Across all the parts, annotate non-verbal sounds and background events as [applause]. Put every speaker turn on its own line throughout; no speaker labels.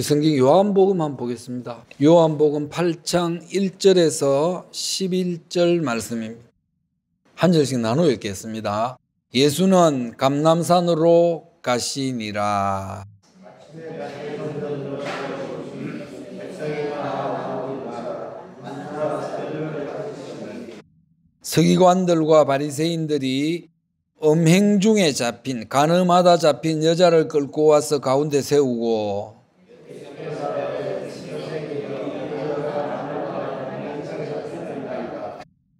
우리 성경 요한복음 한번 보겠습니다. 요한복음 8장 1절에서 11절 말씀입니다. 한 절씩 나누어 읽겠습니다. 예수는 감남산으로 가시니라. 서기관들과 바리새인들이 음행 중에 잡힌 가늠하다 잡힌 여자를 끌고 와서 가운데 세우고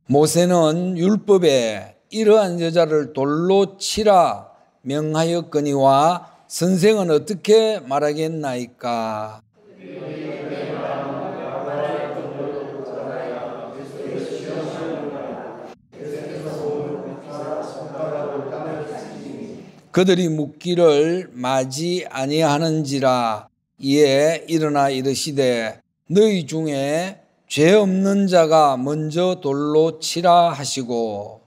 모세는 율법에 이러한 여자를 돌로 치라 명하였거니와 선생은 어떻게 말하겠나이까? 그들이 묻기를 맞이 아니하는지라 이에 일어나 이르시되 너희 중에 죄 없는 자가 먼저 돌로 치라 하시고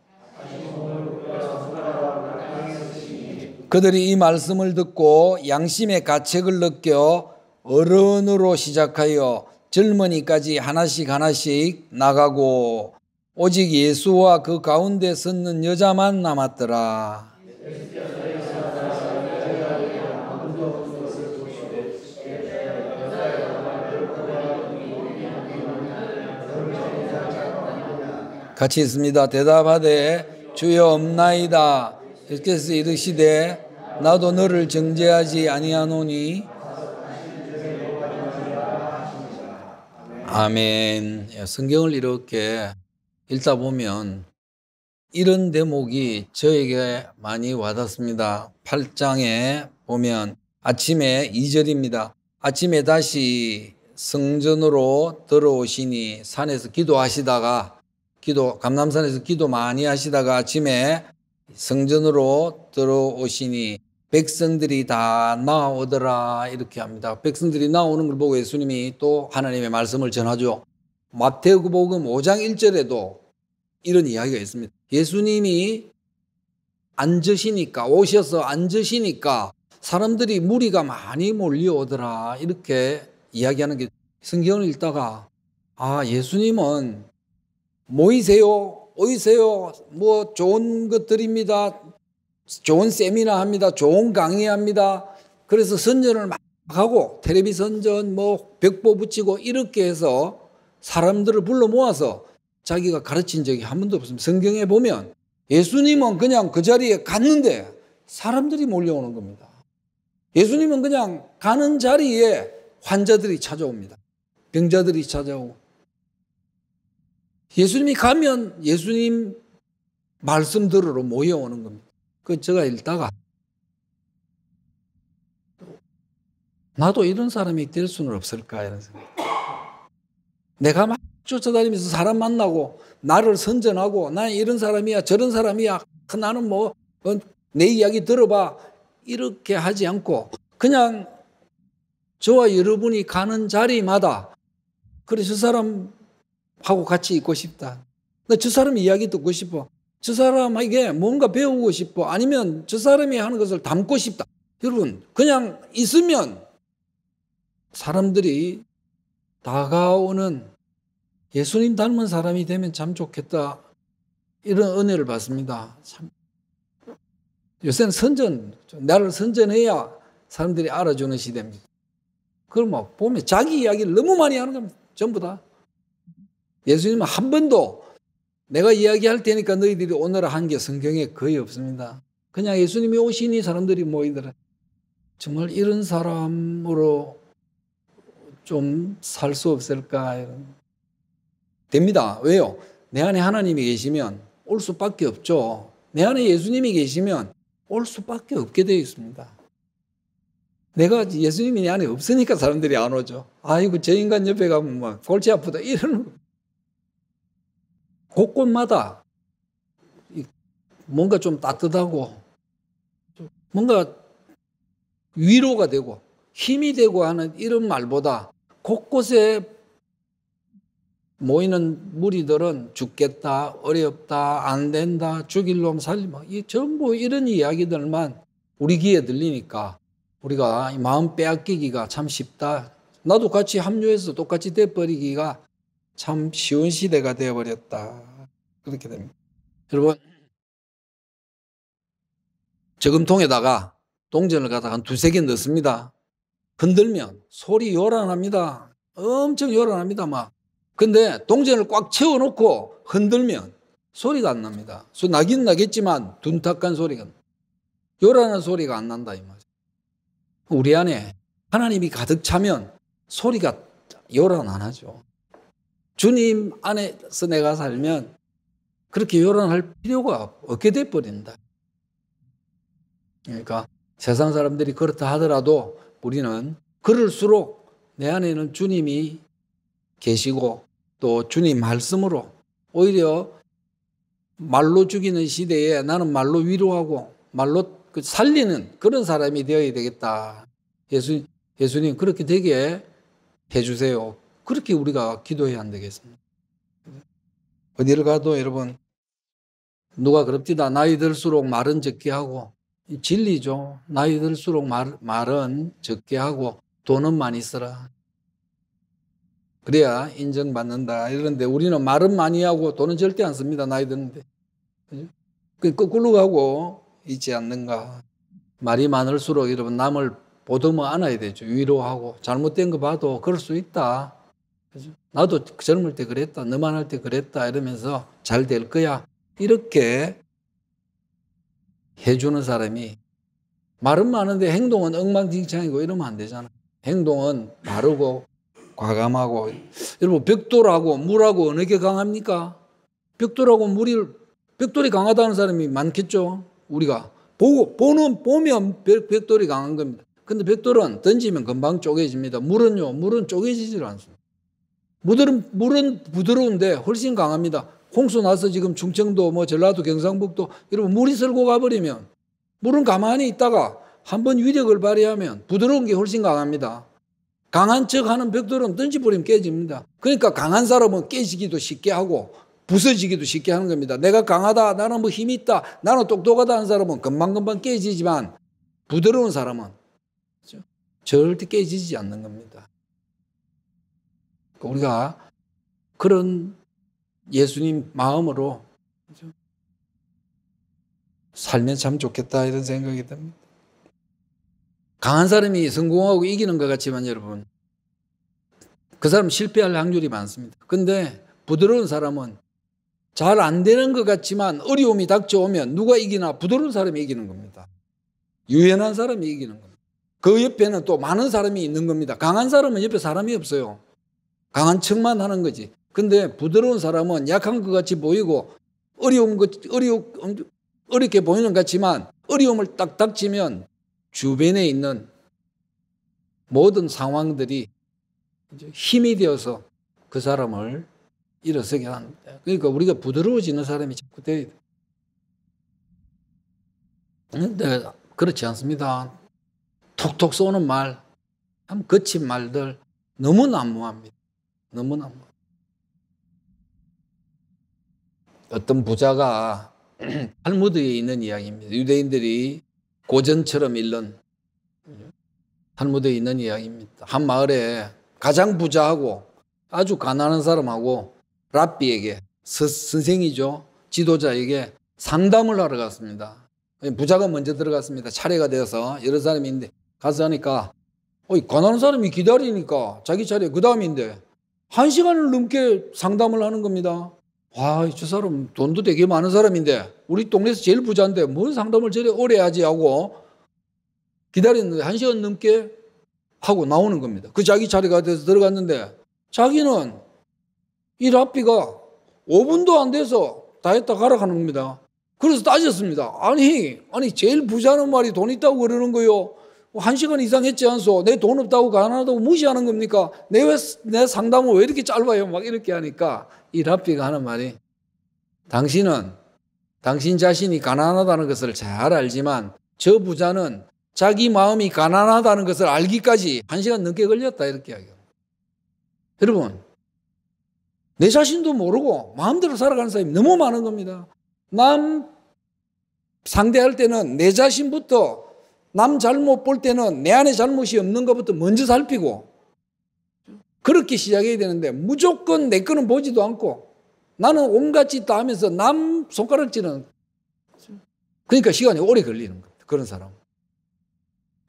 그들이 이 말씀을 듣고 양심의 가책을 느껴 어른으로 시작하여 젊은이까지 하나씩 하나씩 나가고 오직 예수와 그 가운데 섰는 여자만 남았더라. 같이 있습니다. 대답하되 주여 없나이다. 예수께서 이르시되 나도 너를 정죄하지 아니하노니 아멘. 예, 성경을 이렇게 읽다 보면 이런 대목이 저에게 많이 와닿습니다. 8장에 보면 아침에 2절입니다. 아침에 다시 성전으로 들어오시니 산에서 기도하시다가 기도 감남산에서 기도 많이 하시다가 아침에 성전으로 들어오시니 백성들이 다 나오더라 이렇게 합니다. 백성들이 나오는 걸 보고 예수님이 또 하나님의 말씀을 전하죠. 마태복음 5장 1절에도 이런 이야기가 있습니다. 예수님이 앉으시니까 오셔서 앉으시니까 사람들이 무리가 많이 몰려오더라 이렇게 이야기하는 게 성경을 읽다가 아 예수님은 모이세요. 오이세요. 뭐 좋은 것들입니다. 좋은 세미나 합니다. 좋은 강의합니다. 그래서 선전을 막 하고 테레비 선전 뭐 벽보 붙이고 이렇게 해서 사람들을 불러 모아서 자기가 가르친 적이 한 번도 없습니다. 성경에 보면 예수님은 그냥 그 자리에 갔는데 사람들이 몰려오는 겁니다. 예수님은 그냥 가는 자리에 환자들이 찾아옵니다. 병자들이 찾아오고 예수님이 가면 예수님 말씀 들으러 모여오는 겁니다. 그 제가 읽다가 나도 이런 사람이 될 수는 없을까 이런 생각. 내가 막 쫓아다니면서 사람 만나고 나를 선전하고 난 이런 사람이야 저런 사람이야 그 나는 뭐내 어, 이야기 들어봐 이렇게 하지 않고 그냥 저와 여러분이 가는 자리마다 그래서 사람 하고 같이 있고 싶다. 저 사람 이야기 듣고 싶어. 저 사람에게 뭔가 배우고 싶어. 아니면 저 사람이 하는 것을 담고 싶다. 여러분, 그냥 있으면 사람들이 다가오는 예수님 닮은 사람이 되면 참 좋겠다. 이런 은혜를 받습니다. 참. 요새는 선전, 나를 선전해야 사람들이 알아주는 시대입니다. 그럼 뭐, 보면 자기 이야기를 너무 많이 하는 겁니다. 전부 다. 예수님은 한 번도 내가 이야기할 테니까 너희들이 오너라 한 게 성경에 거의 없습니다. 그냥 예수님이 오시니 사람들이 모이더라. 뭐 정말 이런 사람으로 좀 살 수 없을까? 이런. 됩니다. 왜요? 내 안에 하나님이 계시면 올 수밖에 없죠. 내 안에 예수님이 계시면 올 수밖에 없게 되어 있습니다. 내가 예수님이 내 안에 없으니까 사람들이 안 오죠. 아이고, 저 인간 옆에 가면 막 골치 아프다. 이러는 곳곳마다 뭔가 좀 따뜻하고 뭔가 위로가 되고 힘이 되고 하는 이런 말보다 곳곳에 모이는 무리들은 죽겠다, 어렵다, 안 된다, 죽일 놈 살리마. 전부 이런 이야기들만 우리 귀에 들리니까 우리가 마음 빼앗기기가 참 쉽다. 나도 같이 합류해서 똑같이 돼버리기가 참 쉬운 시대가 되어버렸다. 그렇게 됩니다. 여러분, 저금통에다가 동전을 갖다가 한 두 세 개 넣습니다. 흔들면 소리 요란합니다. 엄청 요란합니다. 막. 근데 동전을 꽉 채워놓고 흔들면 소리가 안 납니다. 나긴 나겠지만 둔탁한 소리가 요란한 소리가 안 난다 이 말이죠. 우리 안에 하나님이 가득 차면 소리가 요란 안 하죠. 주님 안에서 내가 살면 그렇게 요란할 필요가 없게 돼버린다. 그러니까 세상 사람들이 그렇다 하더라도 우리는 그럴수록 내 안에는 주님이 계시고 또 주님 말씀으로 오히려 말로 죽이는 시대에 나는 말로 위로하고 말로 그 살리는 그런 사람이 되어야 되겠다. 예수, 예수님 그렇게 되게 해주세요. 그렇게 우리가 기도해야 안 되겠습니까? 어디를 가도 여러분 누가 그럽디다 나이 들수록 말은 적게 하고 진리죠. 나이 들수록 말, 말은 적게 하고 돈은 많이 쓰라. 그래야 인정받는다. 이런데 우리는 말은 많이 하고 돈은 절대 안 씁니다. 나이 드는데. 그죠? 그 거꾸로 가고 있지 않는가. 말이 많을수록 여러분 남을 보듬어 안아야 되죠. 위로하고 잘못된 거 봐도 그럴 수 있다. 그죠? 나도 그 젊을 때 그랬다. 너만 할 때 그랬다. 이러면서 잘 될 거야. 이렇게 해주는 사람이 말은 많은데 행동은 엉망진창이고 이러면 안 되잖아. 행동은 바르고 과감하고 여러분 벽돌하고 물하고 어느 게 강합니까? 벽돌하고 물이 벽돌이 강하다는 사람이 많겠죠. 우리가 보고 보는 보면 벽, 벽돌이 강한 겁니다. 근데 벽돌은 던지면 금방 쪼개집니다. 물은요, 물은 쪼개지질 않습니다. 물은, 물은 부드러운데 훨씬 강합니다. 홍수 나서 지금 충청도, 뭐 전라도, 경상북도, 여러분 물이 쓸고 가버리면 물은 가만히 있다가 한 번 위력을 발휘하면 부드러운 게 훨씬 강합니다. 강한 척 하는 벽돌은 던지버리면 깨집니다. 그러니까 강한 사람은 깨지기도 쉽게 하고 부서지기도 쉽게 하는 겁니다. 내가 강하다, 나는 뭐 힘이 있다, 나는 똑똑하다 하는 사람은 금방금방 깨지지만 부드러운 사람은 그렇죠? 절대 깨지지 않는 겁니다. 그러니까 우리가 그런 예수님 마음으로 살면 참 좋겠다 이런 생각이 듭니다. 강한 사람이 성공하고 이기는 것 같지만 여러분 그 사람 실패할 확률이 많습니다. 근데 부드러운 사람은 잘 안 되는 것 같지만 어려움이 닥쳐오면 누가 이기나 부드러운 사람이 이기는 겁니다. 유연한 사람이 이기는 겁니다. 그 옆에는 또 많은 사람이 있는 겁니다. 강한 사람은 옆에 사람이 없어요. 강한 척만 하는 거지. 근데 부드러운 사람은 약한 것 같이 보이고 어려운 것, 어려, 어렵게 보이는 것 같지만 어려움을 딱 닥치면 주변에 있는 모든 상황들이 힘이 되어서 그 사람을 일어서게 합니다. 그러니까 우리가 부드러워지는 사람이 자꾸 돼야 돼. 근데 그렇지 않습니다. 톡톡 쏘는 말, 참 거친 말들 너무 난무합니다. 너무나 어떤 부자가 [clears throat] 탈무드에 있는 이야기입니다. 유대인들이 고전처럼 읽는 탈무드에 있는 이야기입니다. 한 마을에 가장 부자하고 아주 가난한 사람하고 랍비에게 서, 선생이죠. 지도자에게 상담을 하러 갔습니다. 부자가 먼저 들어갔습니다. 차례가 되어서 여러 사람이 있는데 가서 하니까 어이 가난한 사람이 기다리니까 자기 차례 그 다음인데 한 시간을 넘게 상담을 하는 겁니다. 와, 저 사람 돈도 되게 많은 사람인데, 우리 동네에서 제일 부자인데, 뭔 상담을 저래 오래 하지 하고 기다렸는데한 시간 넘게 하고 나오는 겁니다. 그 자기 자리가 돼서 들어갔는데, 자기는 이 라피가 5분도 안 돼서 다 했다 가라가는 겁니다. 그래서 따졌습니다. 아니, 아니, 제일 부자는 말이 돈 있다고 그러는 거요. 뭐 한 시간 이상 했지 않소? 내 돈 없다고 가난하다고 그 무시하는 겁니까? 내, 왜, 내 상담을 왜 이렇게 짧아요? 막 이렇게 하니까 이 랍비가 하는 말이 당신은 당신 자신이 가난하다는 것을 잘 알지만 저 부자는 자기 마음이 가난하다는 것을 알기까지 한 시간 넘게 걸렸다 이렇게 하야요 여러분 내 자신도 모르고 마음대로 살아가는 사람이 너무 많은 겁니다. 남 상대할 때는 내 자신부터 남 잘못 볼 때는 내 안에 잘못이 없는 것부터 먼저 살피고 그렇게 시작해야 되는데 무조건 내 거는 보지도 않고 나는 온갖 짓 다 하면서 남 손가락질은 그러니까 시간이 오래 걸리는 거예요. 그런 사람.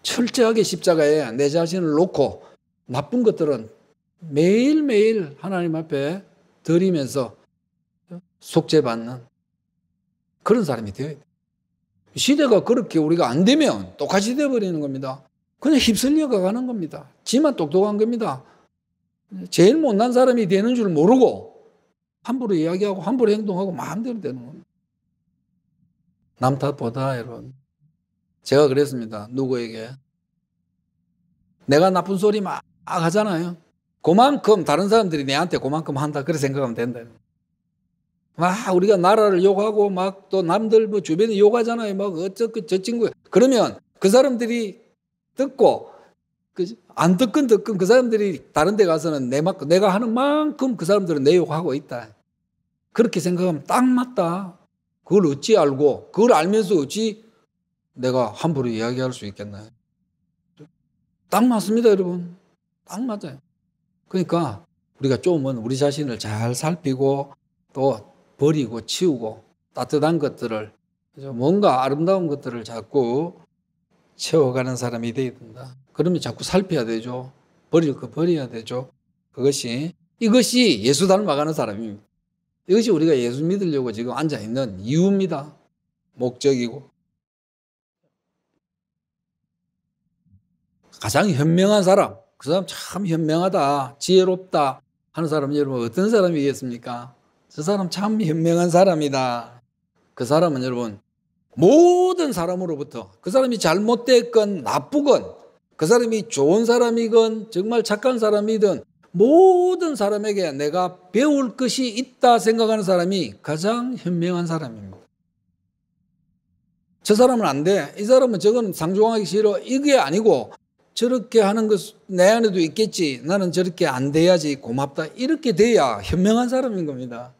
철저하게 십자가에 내 자신을 놓고 나쁜 것들은 매일매일 하나님 앞에 드리면서 속죄받는 그런 사람이 되어야 돼. 시대가 그렇게 우리가 안 되면 똑같이 되어버리는 겁니다. 그냥 휩쓸려가 가는 겁니다. 지만 똑똑한 겁니다. 제일 못난 사람이 되는 줄 모르고 함부로 이야기하고 함부로 행동하고 마음대로 되는 겁니다. 남 탓보다 이런. 제가 그랬습니다. 누구에게. 내가 나쁜 소리 막 하잖아요. 그만큼 다른 사람들이 내한테 그만큼 한다. 그렇게 생각하면 된다. 막 아, 우리가 나라를 욕하고 막 또 남들 뭐 주변에 욕하잖아요. 막 어쩌고 저 친구. 그러면 그 사람들이 듣고 그 안 듣건 듣건 그 사람들이 다른 데 가서는 내 막, 내가 하는 만큼 그 사람들은 내 욕하고 있다. 그렇게 생각하면 딱 맞다. 그걸 어찌 알고 그걸 알면서 어찌 내가 함부로 이야기할 수 있겠나요? 딱 맞습니다, 여러분. 딱 맞아요. 그러니까 우리가 좀은 우리 자신을 잘 살피고 또 버리고 치우고 따뜻한 것들을 뭔가 아름다운 것들을 자꾸 채워가는 사람이 되어야 된다. 그러면 자꾸 살펴야 되죠. 버릴 거 버려야 되죠. 그것이 이것이 예수 닮아가는 사람입니다. 이것이 우리가 예수 믿으려고 지금 앉아 있는 이유입니다. 목적이고 가장 현명한 사람 그 사람 참 현명하다 지혜롭다 하는 사람 여러분 어떤 사람이겠습니까? 저 사람 참 현명한 사람이다. 그 사람은 여러분 모든 사람으로부터 그 사람이 잘못됐건 나쁘건 그 사람이 좋은 사람이건 정말 착한 사람이든 모든 사람에게 내가 배울 것이 있다 생각하는 사람이 가장 현명한 사람입니다. 저 사람은 안 돼. 이 사람은 저건 상종하기 싫어. 이게 아니고 저렇게 하는 것 내 안에도 있겠지. 나는 저렇게 안 돼야지 고맙다. 이렇게 돼야 현명한 사람인 겁니다.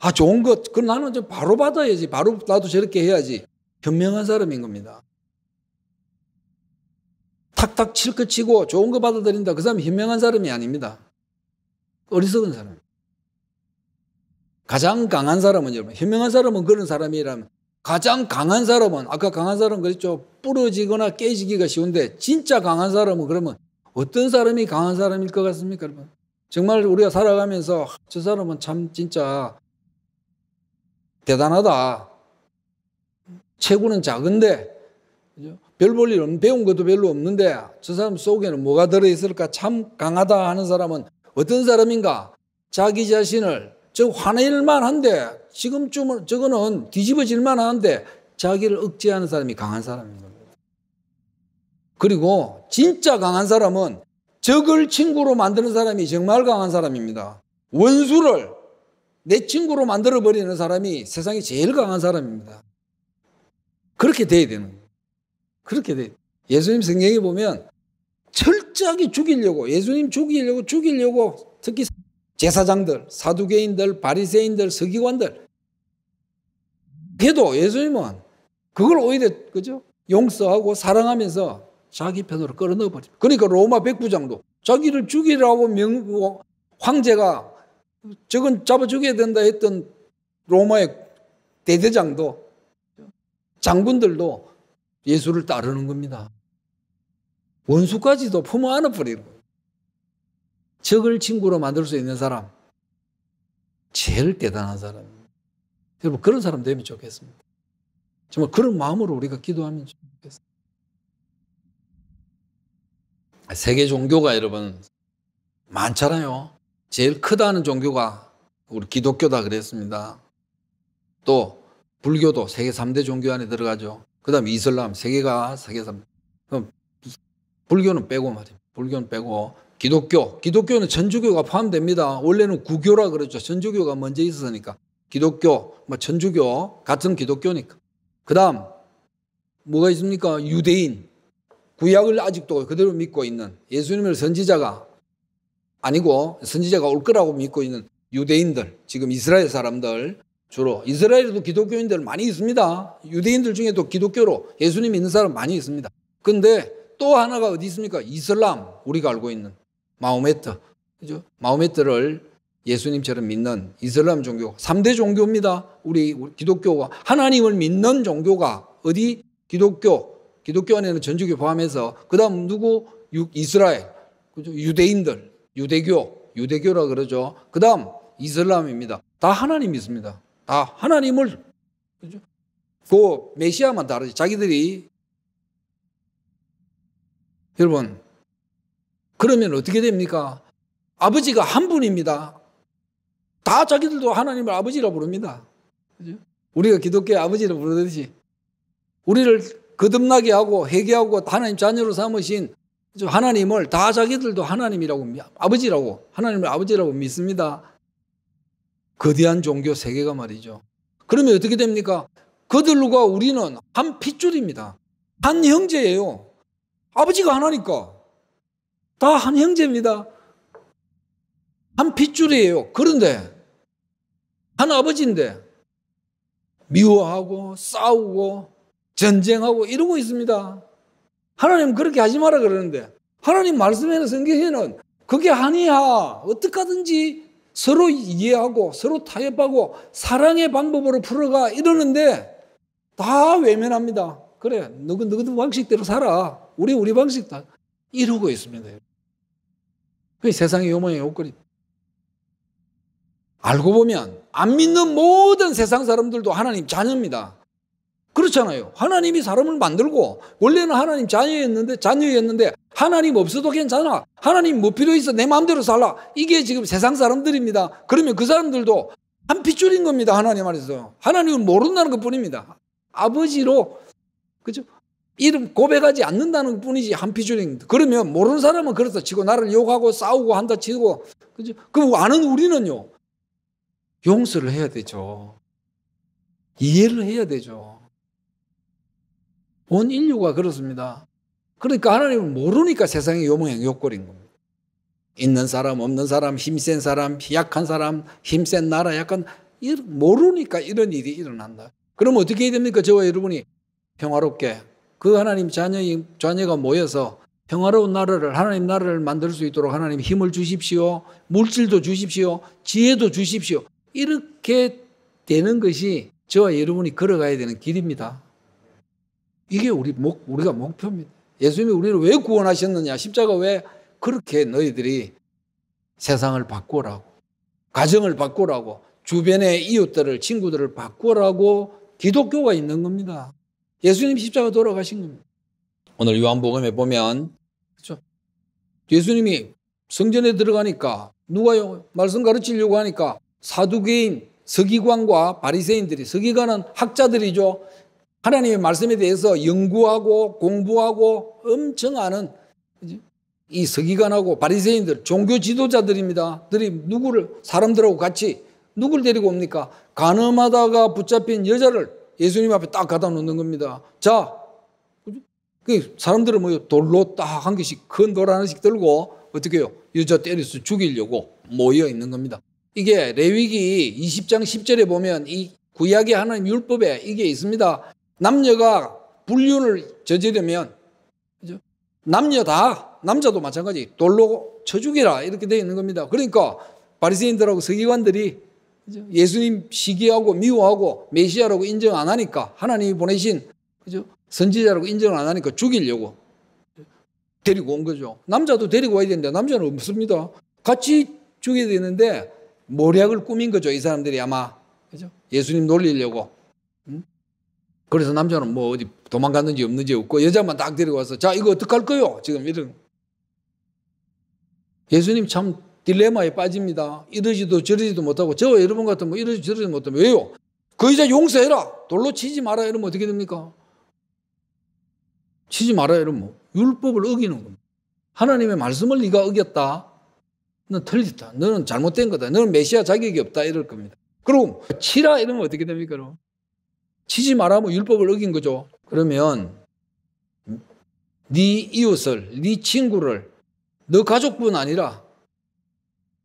아, 좋은 것. 그럼 나는 좀 바로 받아야지. 바로 나도 저렇게 해야지. 현명한 사람인 겁니다. 탁탁 칠거 치고 좋은 거 받아들인다. 그 사람 현명한 사람이 아닙니다. 어리석은 사람. 가장 강한 사람은 여러분, 현명한 사람은 그런 사람이라면 가장 강한 사람은 아까 강한 사람은 그랬죠. 부러지거나 깨지기가 쉬운데 진짜 강한 사람은 그러면 어떤 사람이 강한 사람일 것 같습니까, 여러분? 정말 우리가 살아가면서 저 사람은 참 진짜 대단하다. 체구는 작은데 별 볼일 없는 배운 것도 별로 없는데 저 사람 속에는 뭐가 들어 있을까? 참 강하다 하는 사람은 어떤 사람인가? 자기 자신을 저 화낼만 한데 지금쯤은 저거는 뒤집어질만 한데 자기를 억제하는 사람이 강한 사람인 겁니다. 그리고 진짜 강한 사람은 적을 친구로 만드는 사람이 정말 강한 사람입니다. 원수를 내 친구로 만들어버리는 사람이 세상에 제일 강한 사람입니다. 그렇게 돼야 되는 거예요. 그렇게 돼. 예수님 성경에 보면 철저하게 죽이려고 예수님 죽이려고 죽이려고 특히 제사장들, 사두개인들, 바리새인들, 서기관들 해도 예수님은 그걸 오히려 그죠? 용서하고 사랑하면서 자기 편으로 끌어넣어 버립니다. 그러니까 로마 백부장도 자기를 죽이라고 명, 황제가 적은 잡아 죽여야 된다 했던 로마의 대대장도 장군들도 예수를 따르는 겁니다. 원수까지도 품어 안아버리는 거예요. 적을 친구로 만들 수 있는 사람, 제일 대단한 사람입니다. 여러분, 그런 사람 되면 좋겠습니다. 정말 그런 마음으로 우리가 기도하면 좋겠습니다. 세계 종교가 여러분 많잖아요. 제일 크다는 종교가 우리 기독교다 그랬습니다. 또 불교도 세계 3대 종교 안에 들어가죠. 그 다음에 이슬람 세계가 세계 3대. 그럼 불교는 빼고 말이니다 불교는 빼고 기독교. 기독교는 천주교가 포함됩니다. 원래는 구교라 그랬죠. 천주교가 먼저 있었으니까. 기독교, 뭐 천주교 같은 기독교니까. 그 다음 뭐가 있습니까? 유대인. 구약을 아직도 그대로 믿고 있는 예수님을 선지자가 아니고 선지자가 올 거라고 믿고 있는 유대인들, 지금 이스라엘 사람들, 주로 이스라엘에도 기독교인들 많이 있습니다. 유대인들 중에도 기독교로 예수님 믿는 사람 많이 있습니다. 근데 또 하나가 어디 있습니까? 이슬람, 우리가 알고 있는 마호메트. 그죠? 마호메트를 예수님처럼 믿는 이슬람 종교, 3대 종교입니다. 우리 기독교가 하나님을 믿는 종교가 어디 기독교, 기독교 안에는 전주교 포함해서 그다음 누구 이스라엘, 그죠? 유대인들, 유대교, 유대교라 그러죠. 그 다음 이슬람입니다. 다 하나님 믿습니다. 다 하나님을 그죠? 그 메시아만 다르지. 자기들이 여러분 그러면 어떻게 됩니까? 아버지가 한 분입니다. 다 자기들도 하나님을 아버지라 부릅니다. 그죠? 우리가 기독교 의 아버지라 부르듯이 우리를 거듭나게 하고 회개하고 하나님 자녀로 삼으신 하나님을 다 자기들도 하나님이라고 아버지라고 하나님을 아버지라고 믿습니다. 거대한 종교 세계가 말이죠. 그러면 어떻게 됩니까? 그들과 우리는 한 핏줄입니다. 한 형제예요. 아버지가 하나니까 다 한 형제입니다. 한 핏줄이에요. 그런데 한 아버지인데 미워하고 싸우고 전쟁하고 이러고 있습니다. 하나님 그렇게 하지 마라 그러는데 하나님 말씀에는 성경에는 그게 아니야. 어떻게든지 서로 이해하고 서로 타협하고 사랑의 방법으로 풀어가 이러는데 다 외면합니다. 그래, 너구 너희들 방식대로 살아. 우리 우리 방식 다 이루고 있습니다. 그 세상의 요망의 옷걸이. 알고 보면 안 믿는 모든 세상 사람들도 하나님 자녀입니다. 그렇잖아요. 하나님이 사람을 만들고 원래는 하나님 자녀였는데 자녀였는데 하나님 없어도 괜찮아. 하나님 뭐 필요 있어. 내 마음대로 살라. 이게 지금 세상 사람들입니다. 그러면 그 사람들도 한 핏줄인 겁니다. 하나님 안에서. 하나님을 모른다는 것 뿐입니다. 아버지로 그죠? 이름 고백하지 않는다는 것 뿐이지 한 핏줄인 그러면 모르는 사람은 그렇다 치고 나를 욕하고 싸우고 한다 치고 그죠? 그럼 아는 우리는요. 용서를 해야 되죠. 이해를 해야 되죠. 온 인류가 그렇습니다. 그러니까 하나님을 모르니까 세상이 요 모양 요 꼴인 겁니다. 있는 사람, 없는 사람, 힘센 사람, 약한 사람, 힘센 나라, 약간 모르니까 이런 일이 일어난다. 그럼 어떻게 해야 됩니까? 저와 여러분이 평화롭게 그 하나님 자녀 자녀가 모여서 평화로운 나라를 하나님 나라를 만들 수 있도록 하나님 힘을 주십시오. 물질도 주십시오. 지혜도 주십시오. 이렇게 되는 것이 저와 여러분이 걸어가야 되는 길입니다. 이게 우리 목, 우리가 목표입니다. 예수님이 우리를 왜 구원하셨느냐? 십자가 왜 그렇게 너희들이 세상을 바꾸라고, 가정을 바꾸라고, 주변의 이웃들을, 친구들을 바꾸라고 기독교가 있는 겁니다. 예수님 십자가 돌아가신 겁니다. 오늘 요한복음에 보면, 그렇죠? 예수님이 성전에 들어가니까 누가 말씀 가르치려고 하니까 사두개인 서기관과 바리새인들이 서기관은 학자들이죠. 하나님의 말씀에 대해서 연구하고 공부하고 엄청 아는 이 서기관하고 바리새인들 종교 지도자들입니다. 들이 누구를 사람들하고 같이 누굴 데리고 옵니까? 간음하다가 붙잡힌 여자를 예수님 앞에 딱 갖다 놓는 겁니다. 자, 그 사람들은 뭐 돌로 딱 한 개씩 큰 돌 하나씩 들고 어떻게 해요? 여자 때려서 죽이려고 모여 있는 겁니다. 이게 레위기 20장 10절에 보면 이 구약의 하나님 율법에 이게 있습니다. 남녀가 불륜을 저지르면 그죠? 남녀 다 남자도 마찬가지 돌로 쳐 죽이라 이렇게 되어 있는 겁니다. 그러니까 바리새인들하고 서기관들이 그죠? 예수님 시기하고 미워하고 메시아라고 인정 안 하니까 하나님이 보내신 그죠? 선지자라고 인정 안 하니까 죽이려고 데리고 온 거죠. 남자도 데리고 와야 되는데 남자는 없습니다. 같이 죽여야 되는데 모략을 꾸민 거죠. 이 사람들이 아마 그죠? 예수님 놀리려고 그래서 남자는 뭐 어디 도망갔는지 없는지 없고 여자만 딱 데리고 와 서자 이거 어떡할거요 지금 이런 예수님 참 딜레마에 빠집니다. 이러지도 저러지도 못하고 저 여러분 같은 뭐 이러지 저러지 못하면 왜요? 그 여자 용서해라. 돌로 치지 마라 이러면 어떻게 됩니까? 치지 마라 이러면 뭐 율법을 어기는 겁니다. 하나님의 말씀을 네가 어겼다. 너 틀렸다. 너는 잘못된 거다. 너는 메시아 자격이 없다. 이럴 겁니다. 그럼 치라 이러면 어떻게 됩니까? 그럼? 치지 말라뭐 율법을 어긴 거죠. 그러면 네 이웃을, 네 친구를, 너 가족뿐 아니라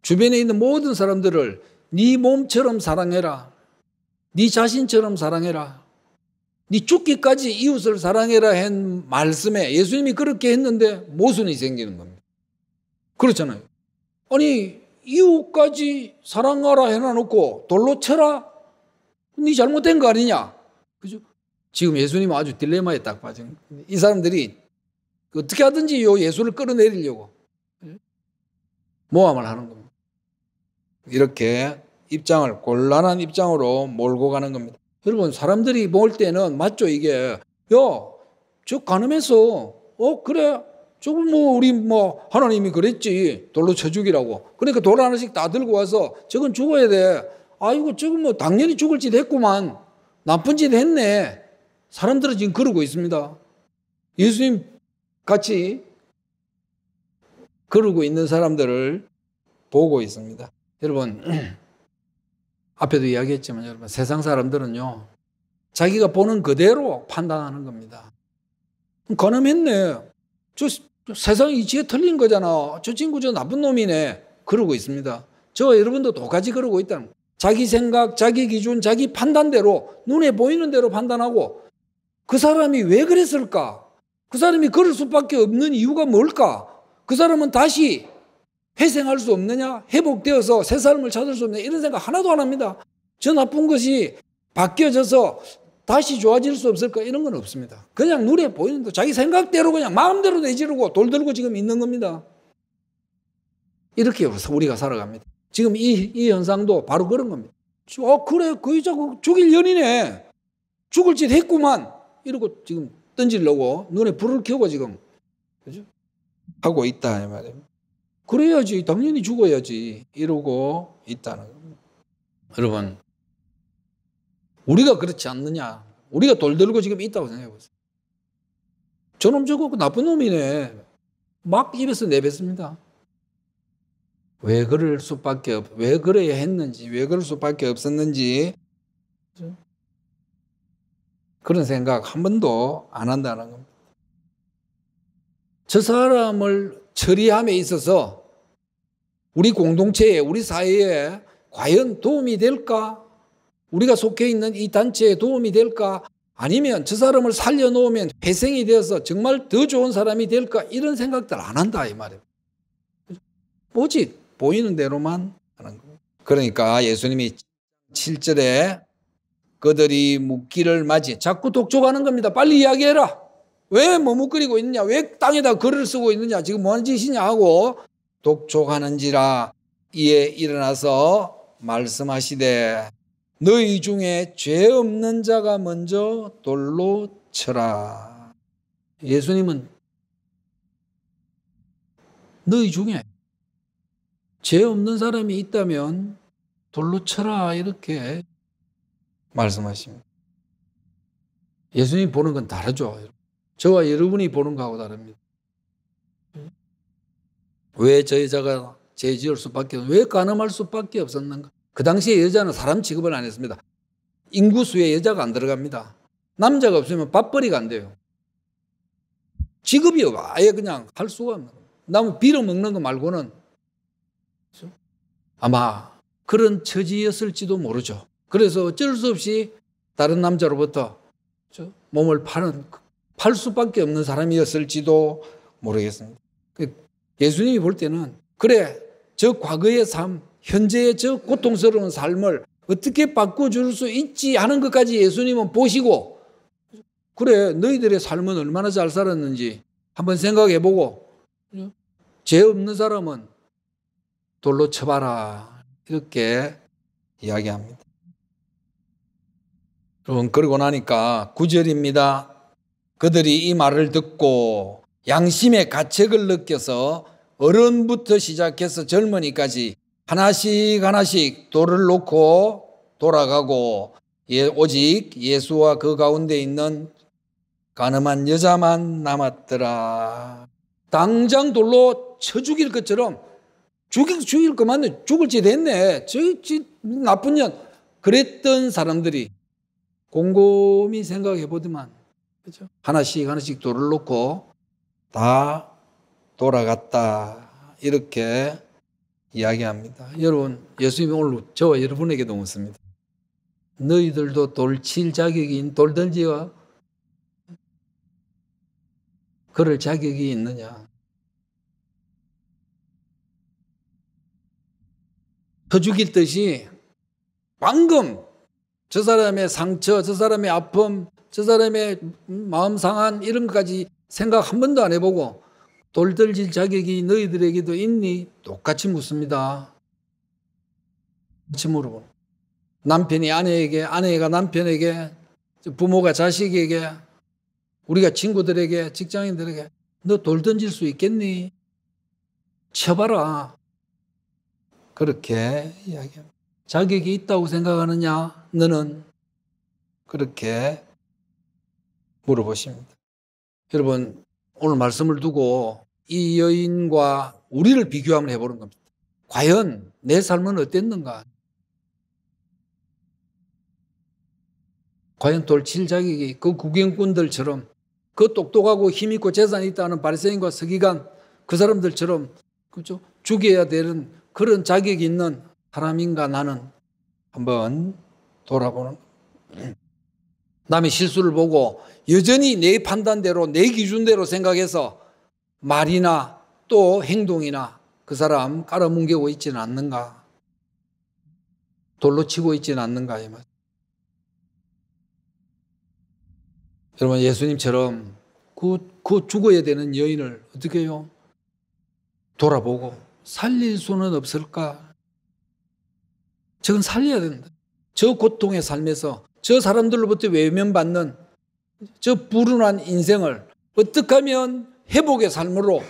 주변에 있는 모든 사람들을 네 몸처럼 사랑해라. 네 자신처럼 사랑해라. 네 죽기까지 이웃을 사랑해라 한 말씀에 예수님이 그렇게 했는데 모순이 생기는 겁니다. 그렇잖아요. 아니 이웃까지 사랑하라 해놔놓고 돌로 쳐라? 네 잘못된 거 아니냐? 지금 예수님은 아주 딜레마에 딱 빠진 이 사람들이 어떻게 하든지 요 예수를 끌어내리려고 예? 모함을 하는 겁니다. 이렇게 입장을 곤란한 입장으로 몰고 가는 겁니다. 여러분 사람들이 모을 때는 맞죠 이게 야저 가늠해서 어 그래 저금뭐 우리 뭐 하나님이 그랬지 돌로 쳐 죽이라고 그러니까 돌 하나씩 다 들고 와서 저건 죽어야 돼 아이고 저건 뭐 당연히 죽을 짓 했구만 나쁜 짓 했네 사람들은 지금 그러고 있습니다. 예수님 같이 그러고 있는 사람들을 보고 있습니다. 여러분, [clears throat] 앞에도 이야기했지만 여러분, 세상 사람들은요, 자기가 보는 그대로 판단하는 겁니다. 가늠했네. 저, 저 세상 이치에 틀린 거잖아. 저 친구 저 나쁜 놈이네. 그러고 있습니다. 저 여러분도 똑같이 그러고 있다 자기 생각, 자기 기준, 자기 판단대로 눈에 보이는 대로 판단하고 그 사람이 왜 그랬을까? 그 사람이 그럴 수밖에 없는 이유가 뭘까? 그 사람은 다시 회생할 수 없느냐? 회복되어서 새 삶을 찾을 수 없느냐? 이런 생각 하나도 안 합니다. 저 나쁜 것이 바뀌어져서 다시 좋아질 수 없을까? 이런 건 없습니다. 그냥 눈에 보이는 거 자기 생각대로 그냥 마음대로 내지르고 돌들고 지금 있는 겁니다. 이렇게 우리가 살아갑니다. 지금 이, 이 현상도 바로 그런 겁니다. 어, 그래, 그 여자 죽일 연인에 죽을 짓 했구만. 이러고 지금 던지려고 눈에 불을 켜고 지금 그죠? 하고 있다 이 말입니다. 그래야지 당연히 죽어야지 이러고 있다는 겁니다. 여러분 우리가 그렇지 않느냐? 우리가 돌들고 지금 있다고 생각해 보세요. 저놈 저거 그 나쁜 놈이네. 막 입에서 내뱉습니다. 왜 그럴 수밖에 없, 왜 그래야 했는지, 왜 그럴 수밖에 없었는지 그렇죠? 그런 생각 한 번도 안 한다는 겁니다. 저 사람을 처리함에 있어서 우리 공동체에, 우리 사회에 과연 도움이 될까? 우리가 속해 있는 이 단체에 도움이 될까? 아니면 저 사람을 살려놓으면 회생이 되어서 정말 더 좋은 사람이 될까? 이런 생각들 안 한다, 이 말이에요. 오직 보이는 대로만 하는 거예요. 그러니까 예수님이 7절에 그들이 묻기를 맞이. 자꾸 독촉하는 겁니다. 빨리 이야기해라. 왜 머뭇거리고 있느냐? 왜 땅에다 글을 쓰고 있느냐? 지금 뭐하는 짓이냐? 하고 독촉하는지라 이에 일어나서 말씀하시되 너희 중에 죄 없는 자가 먼저 돌로 쳐라. 예수님은 너희 중에 죄 없는 사람이 있다면 돌로 쳐라 이렇게 말씀하십니다. 예수님 보는 건 다르죠. 저와 여러분이 보는 거하고 다릅니다. 왜 저 여자가 죄 지을 수밖에, 왜 가늠할 수밖에 없었는가? 그 당시에 여자는 사람 취급을 안 했습니다. 인구수에 여자가 안 들어갑니다. 남자가 없으면 밥벌이가 안 돼요. 직업이 요 아예 그냥 할 수가 없는 거예요. 나무 빌어 먹는 거 말고는 아마 그런 처지였을지도 모르죠. 그래서 어쩔 수 없이 다른 남자로부터 몸을 파는 팔 수밖에 없는 사람이었을지도 모르겠습니다. 그 예수님이 볼 때는 그래 저 과거의 삶, 현재의 저 고통스러운 삶을 어떻게 바꿔줄 수 있지 하는 것까지 예수님은 보시고 그래 너희들의 삶은 얼마나 잘 살았는지 한번 생각해보고 죄 없는 사람은 돌로 쳐봐라 이렇게 이야기합니다. 여러 그러고 나니까 구절입니다. 그들이 이 말을 듣고 양심의 가책을 느껴서 어른부터 시작해서 젊은이까지 하나씩 하나씩 돌을 놓고 돌아가고 예, 오직 예수와 그 가운데 있는 가늠한 여자만 남았더라. 당장 돌로 쳐 죽일 것처럼 죽일 죽일 것만 죽을지 됐네. 저, 저 나쁜 년 그랬던 사람들이 곰곰이 생각해 보더만 그죠? 하나씩 하나씩 돌을 놓고 다 돌아갔다 이렇게 이야기합니다. 여러분 예수님이 오늘 저와 여러분에게도 묻습니다. 너희들도 돌칠 자격이 돌 던지와 그럴 자격이 있느냐? 터 죽일 듯이 방금 저 사람의 상처, 저 사람의 아픔, 저 사람의 음, 마음 상한 이런 것까지 생각 한 번도 안 해보고 돌들질 자격이 너희들에게도 있니? 똑같이 묻습니다. 같이 물어보 남편이 아내에게, 아내가 남편에게, 부모가 자식에게, 우리가 친구들에게, 직장인들에게 너 돌 던질 수 있겠니? 쳐봐라. 그렇게 이야기합니다. 자격이 있다고 생각하느냐? 너는 그렇게 물어보십니다. 여러분, 오늘 말씀을 두고 이 여인과 우리를 비교 한번 해보는 겁니다. 과연 내 삶은 어땠는가? 과연 돌칠자기기 그 구경꾼들처럼 그 똑똑하고 힘있고 재산이 있다는 바리새인과 서기관 그 사람들처럼 그죠? 죽여야 되는 그런 자격이 있는 사람인가 나는 한번 돌아보는 남의 실수를 보고 여전히 내 판단대로 내 기준대로 생각해서 말이나 또 행동이나 그 사람 깔아뭉개고 있지는 않는가 돌로 치고 있지는 않는가 이 말. 여러분 예수님처럼 그, 그 죽어야 되는 여인을 어떻게 요 돌아보고 살릴 수는 없을까? 저건 살려야 된다. 저 고통의 삶에서 저 사람들로부터 외면받는 저 불운한 인생을 어떻게 하면 회복의 삶으로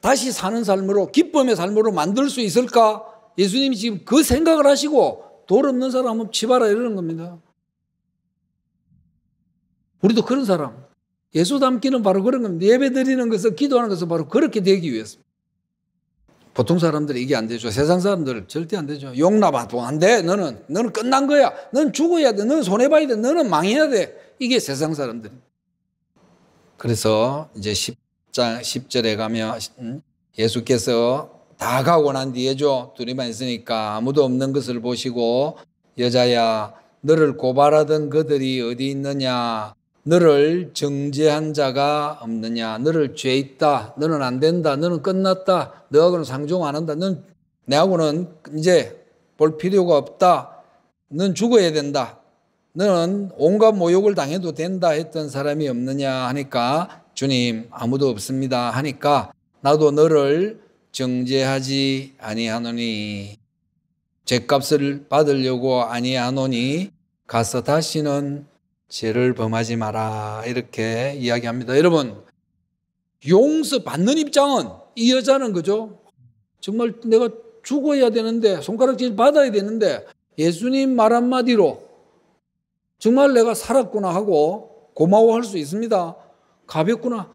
다시 사는 삶으로 기쁨의 삶으로 만들 수 있을까? 예수님이 지금 그 생각을 하시고 돌 없는 사람은 치바라 이러는 겁니다. 우리도 그런 사람. 예수 닮기는 바로 그런 겁니다. 예배 드리는 것은 기도하는 것은 바로 그렇게 되기 위해서. 보통 사람들 이게 이안 되죠. 세상 사람들 절대 안 되죠. 용납 안 돼. 너는 너는 끝난 거야. 너는 죽어야 돼. 너는 손해 봐야 돼. 너는 망해야 돼. 이게 세상 사람들. 그래서 이제 10장 10절에 가면 음, 예수께서 다 가고 난 뒤에죠. 둘이만 있으니까 아무도 없는 것을 보시고 여자야 너를 고발하던 그들이 어디 있느냐 너를 정죄한 자가 없느냐? 너를 죄 있다. 너는 안 된다. 너는 끝났다. 너하고는 상종 안 한다. 넌 내하고는 이제 볼 필요가 없다. 넌 죽어야 된다. 너는 온갖 모욕을 당해도 된다 했던 사람이 없느냐 하니까 주님 아무도 없습니다 하니까 나도 너를 정죄하지 아니하노니 죄값을 받으려고 아니하노니 가서 다시는 죄를 범하지 마라 이렇게 이야기합니다. 여러분 용서받는 입장은 이 여자는 그죠? 정말 내가 죽어야 되는데 손가락질 받아야 되는데 예수님 말 한마디로 정말 내가 살았구나 하고 고마워할 수 있습니다. 가볍구나.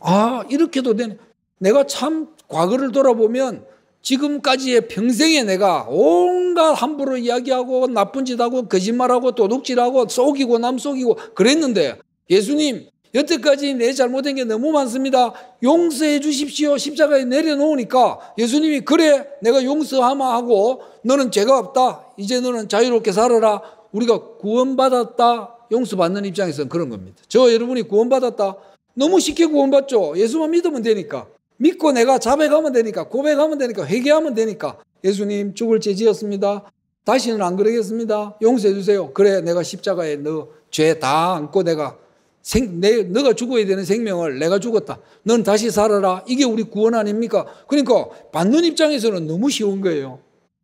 아 이렇게도 되네. 내가 참 과거를 돌아보면 지금까지의 평생에 내가 온갖 함부로 이야기하고 나쁜 짓하고 거짓말하고 도둑질하고 속이고 남 속이고 그랬는데 예수님 여태까지 내 잘못된 게 너무 많습니다. 용서해 주십시오. 십자가에 내려놓으니까 예수님이 그래 내가 용서하마 하고 너는 죄가 없다. 이제 너는 자유롭게 살아라. 우리가 구원받았다. 용서받는 입장에서는 그런 겁니다. 저 여러분이 구원받았다. 너무 쉽게 구원받죠. 예수만 믿으면 되니까. 믿고 내가 자백하면 되니까, 고백하면 되니까, 회개하면 되니까, 예수님 죽을 죄 지었습니다. 다시는 안 그러겠습니다. 용서해 주세요. 그래, 내가 십자가에 너 죄 다 안고 내가 생, 내, 너가 죽어야 되는 생명을 내가 죽었다. 넌 다시 살아라. 이게 우리 구원 아닙니까? 그러니까 받는 입장에서는 너무 쉬운 거예요.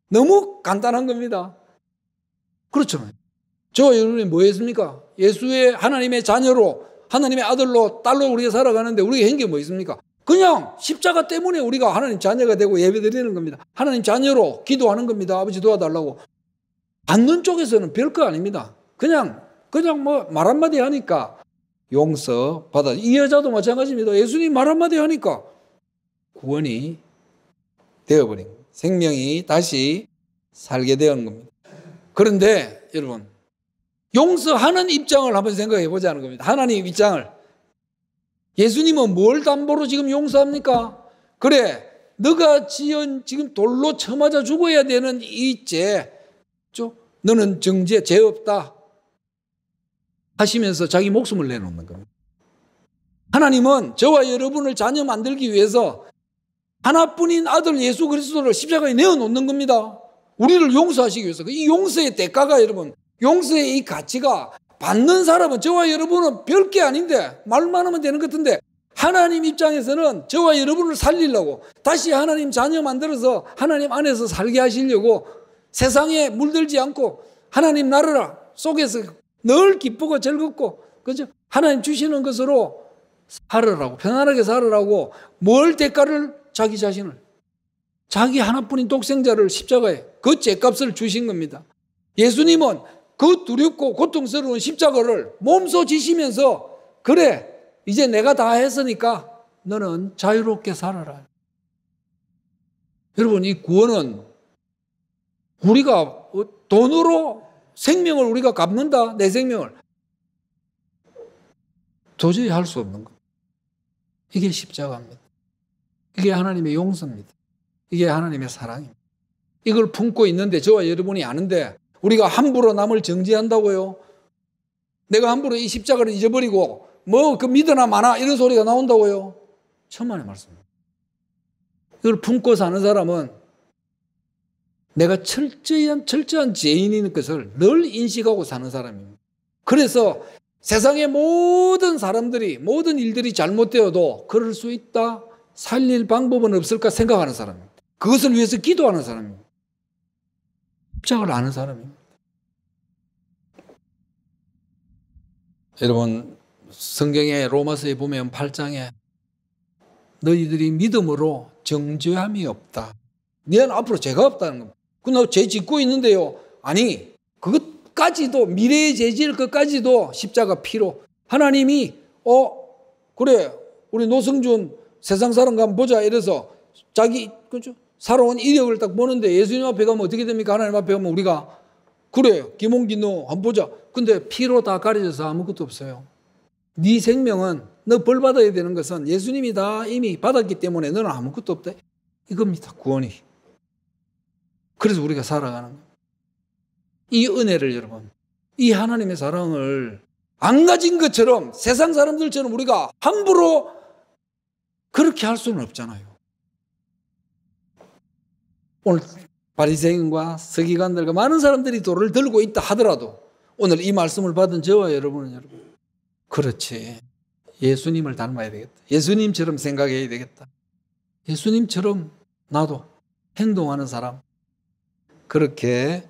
너무 간단한 겁니다. 그렇죠. 저 여러분이 뭐 했습니까? 예수의 하나님의 자녀로, 하나님의 아들로, 딸로 우리가 살아가는데 우리가 한게 뭐 있습니까? 그냥 십자가 때문에 우리가 하나님 자녀가 되고 예배드리는 겁니다. 하나님 자녀로 기도하는 겁니다. 아버지 도와달라고. 받는 쪽에서는 별거 아닙니다. 그냥 그냥 뭐 말 한마디 하니까 용서 받아. 이 여자도 마찬가지입니다. 예수님 말 한마디 하니까 구원이 되어버린 생명이 다시 살게 되는 겁니다. 그런데 여러분 용서하는 입장을 한번 생각해 보자는 겁니다. 하나님 입장을 예수님은 뭘 담보로 지금 용서합니까? 그래, 너가 지은 지금 돌로 쳐맞아 죽어야 되는 이 죄, 너는 정죄, 죄 없다. 하시면서 자기 목숨을 내놓는 겁니다. 하나님은 저와 여러분을 자녀 만들기 위해서 하나뿐인 아들 예수 그리스도를 십자가에 내어놓는 겁니다. 우리를 용서하시기 위해서. 이 용서의 대가가 여러분, 용서의 이 가치가 받는 사람은 저와 여러분은 별게 아닌데 말만 하면 되는 것 같은데 하나님 입장에서는 저와 여러분을 살리려고 다시 하나님 자녀 만들어서 하나님 안에서 살게 하시려고 세상에 물들지 않고 하나님 나라라 속에서 늘 기쁘고 즐겁고 그죠? 하나님 주시는 것으로 살으라고 편안하게 살으라고 뭘 대가를 자기 자신을 자기 하나뿐인 독생자를 십자가에 그 죄값을 주신 겁니다. 예수님은 그 두렵고 고통스러운 십자가를 몸소 지시면서 그래 이제 내가 다 했으니까 너는 자유롭게 살아라. 여러분 이 구원은 우리가 돈으로 생명을 우리가 갚는다 내 생명을 도저히 할 수 없는 것. 이게 십자가입니다. 이게 하나님의 용서입니다. 이게 하나님의 사랑입니다. 이걸 품고 있는데 저와 여러분이 아는데 우리가 함부로 남을 정죄한다고요? 내가 함부로 이 십자가를 잊어버리고 뭐 그 믿으나 마나 이런 소리가 나온다고요? 천만의 말씀 이걸 품고 사는 사람은 내가 철저한, 철저한 죄인인 것을 늘 인식하고 사는 사람입니다. 그래서 세상의 모든 사람들이, 모든 일들이 잘못되어도 그럴 수 있다, 살릴 방법은 없을까 생각하는 사람입니다. 그것을 위해서 기도하는 사람입니다. 십자가를 아는 사람입니다. 여러분 성경의 로마서에 보면 8장에 너희들이 믿음으로 정죄함이 없다. 너는 앞으로 죄가 없다는 겁니다. 근데 죄 짓고 있는데요. 아니 그것까지도 미래의 죄지 것까지도 십자가 피로 하나님이 어 그래 우리 노승준 세상 사람 간 보자 이래서 자기 그죠 살아온 이력을 딱 보는데 예수님 앞에 가면 어떻게 됩니까? 하나님 앞에 가면 우리가 그래요. 김홍기 너안 보자. 근데 피로 다 가려져서 아무것도 없어요. 네 생명은 너 벌 받아야 되는 것은 예수님이 다 이미 받았기 때문에 너는 아무것도 없다. 이겁니다. 구원이. 그래서 우리가 살아가는 이 은혜를 여러분, 이 하나님의 사랑을 안 가진 것처럼 세상 사람들처럼 우리가 함부로 그렇게 할 수는 없잖아요. 오늘 바리새인과 서기관들과 많은 사람들이 돌을 들고 있다 하더라도 오늘 이 말씀을 받은 저와 여러분은 여러분 그렇지 예수님을 닮아야 되겠다. 예수님처럼 생각해야 되겠다. 예수님처럼 나도 행동하는 사람 그렇게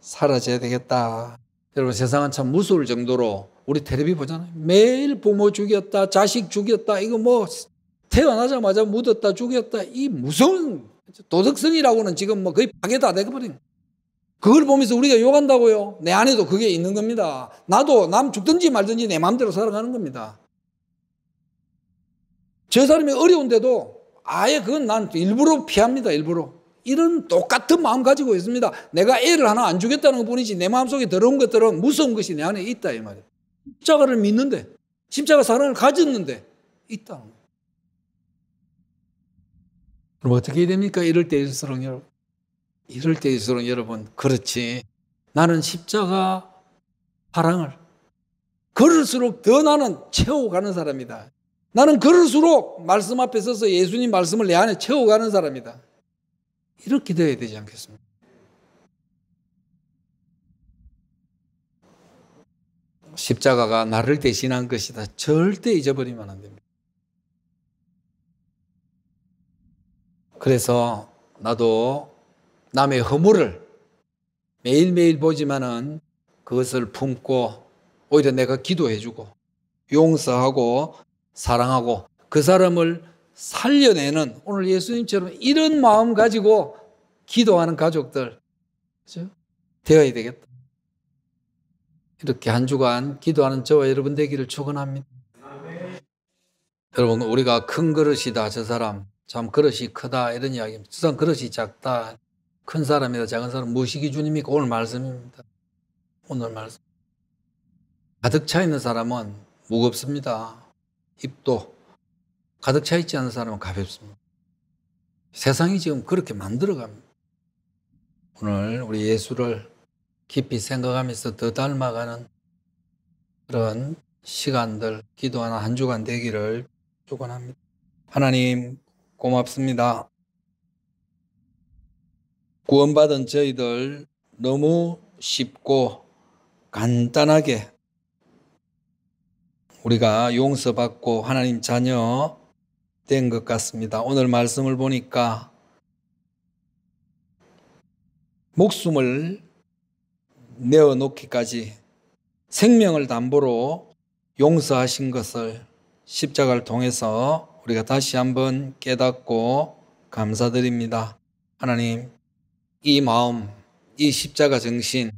사라져야 되겠다. 여러분 세상은 참 무서울 정도로 우리 텔레비 보잖아요. 매일 부모 죽였다, 자식 죽였다, 이거 뭐 태어나자마자 묻었다, 죽였다, 이 무서운 도덕성이라고는 지금 뭐 거의 파괴다 돼버린 그걸 보면서 우리가 욕한다고요? 내 안에도 그게 있는 겁니다. 나도 남 죽든지 말든지 내 마음대로 살아가는 겁니다. 저 사람이 어려운데도 아예 그건 난 일부러 피합니다. 일부러. 이런 똑같은 마음 가지고 있습니다. 내가 애를 하나 안 주겠다는 것 뿐이지 내 마음속에 더러운 것들은 무서운 것이 내 안에 있다 이 말이에요. 십자가를 믿는데 십자가 사랑을 가졌는데 있다는 거예요. 그럼 어떻게 됩니까? 이럴 때일수록 여러분, 이럴 때일수록 여러분, 그렇지. 나는 십자가 사랑을. 그럴수록 더 나는 채워가는 사람이다. 나는 그럴수록 말씀 앞에 서서 예수님 말씀을 내 안에 채워가는 사람이다. 이렇게 되어야 되지 않겠습니까? 십자가가 나를 대신한 것이다. 절대 잊어버리면 안 됩니다. 그래서 나도 남의 허물을 매일매일 보지만은 그것을 품고 오히려 내가 기도해주고 용서하고 사랑하고 그 사람을 살려내는 오늘 예수님처럼 이런 마음 가지고 기도하는 가족들 그렇죠? 되어야 되겠다. 이렇게 한 주간 기도하는 저와 여러분 되기를 축원합니다. 여러분 우리가 큰 그릇이다 저 사람 참 그릇이 크다 이런 이야기. 세상 그릇이 작다. 큰 사람이다 작은 사람 무엇이 기준입니까? 오늘 말씀입니다. 오늘 말씀. 가득 차 있는 사람은 무겁습니다. 입도 가득 차 있지 않은 사람은 가볍습니다. 세상이 지금 그렇게 만들어갑니다. 오늘 우리 예수를 깊이 생각하면서 더 닮아가는 그런 시간들 기도하는 한 주간 되기를 축원합니다. 하나님 고맙습니다. 구원받은 저희들 너무 쉽고 간단하게 우리가 용서받고 하나님 자녀 된 것 같습니다. 오늘 말씀을 보니까 목숨을 내어놓기까지 생명을 담보로 용서하신 것을 십자가를 통해서 우리가 다시 한번 깨닫고 감사드립니다. 하나님, 이 마음, 이 십자가 정신,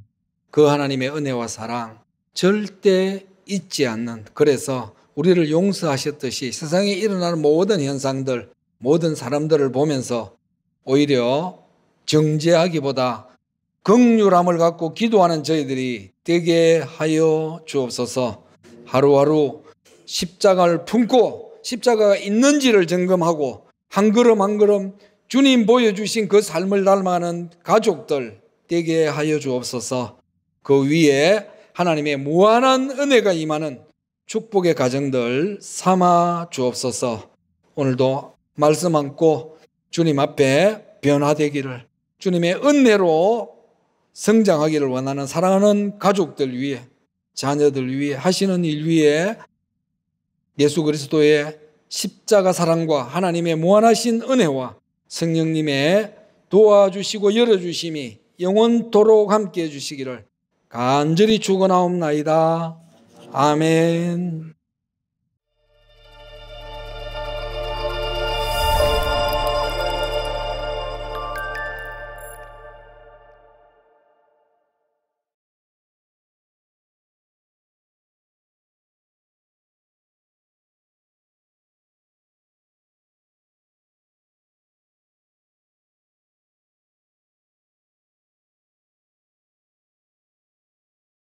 그 하나님의 은혜와 사랑, 절대 잊지 않는, 그래서 우리를 용서하셨듯이 세상에 일어나는 모든 현상들, 모든 사람들을 보면서 오히려 정죄하기보다 극률함을 갖고 기도하는 저희들이 되게 하여 주옵소서 하루하루 십자가를 품고 십자가가 있는지를 점검하고 한 걸음 한 걸음 주님 보여주신 그 삶을 닮아가는 가족들 되게 하여 주옵소서 그 위에 하나님의 무한한 은혜가 임하는 축복의 가정들 삼아 주옵소서 오늘도 말씀 안고 주님 앞에 변화되기를 주님의 은혜로 성장하기를 원하는 사랑하는 가족들 위해 자녀들 위해 하시는 일 위에 예수 그리스도의 십자가 사랑과 하나님의 무한하신 은혜와 성령님의 도와주시고 열어주심이 영원토록 함께해 주시기를 간절히 축원하옵나이다. 아멘.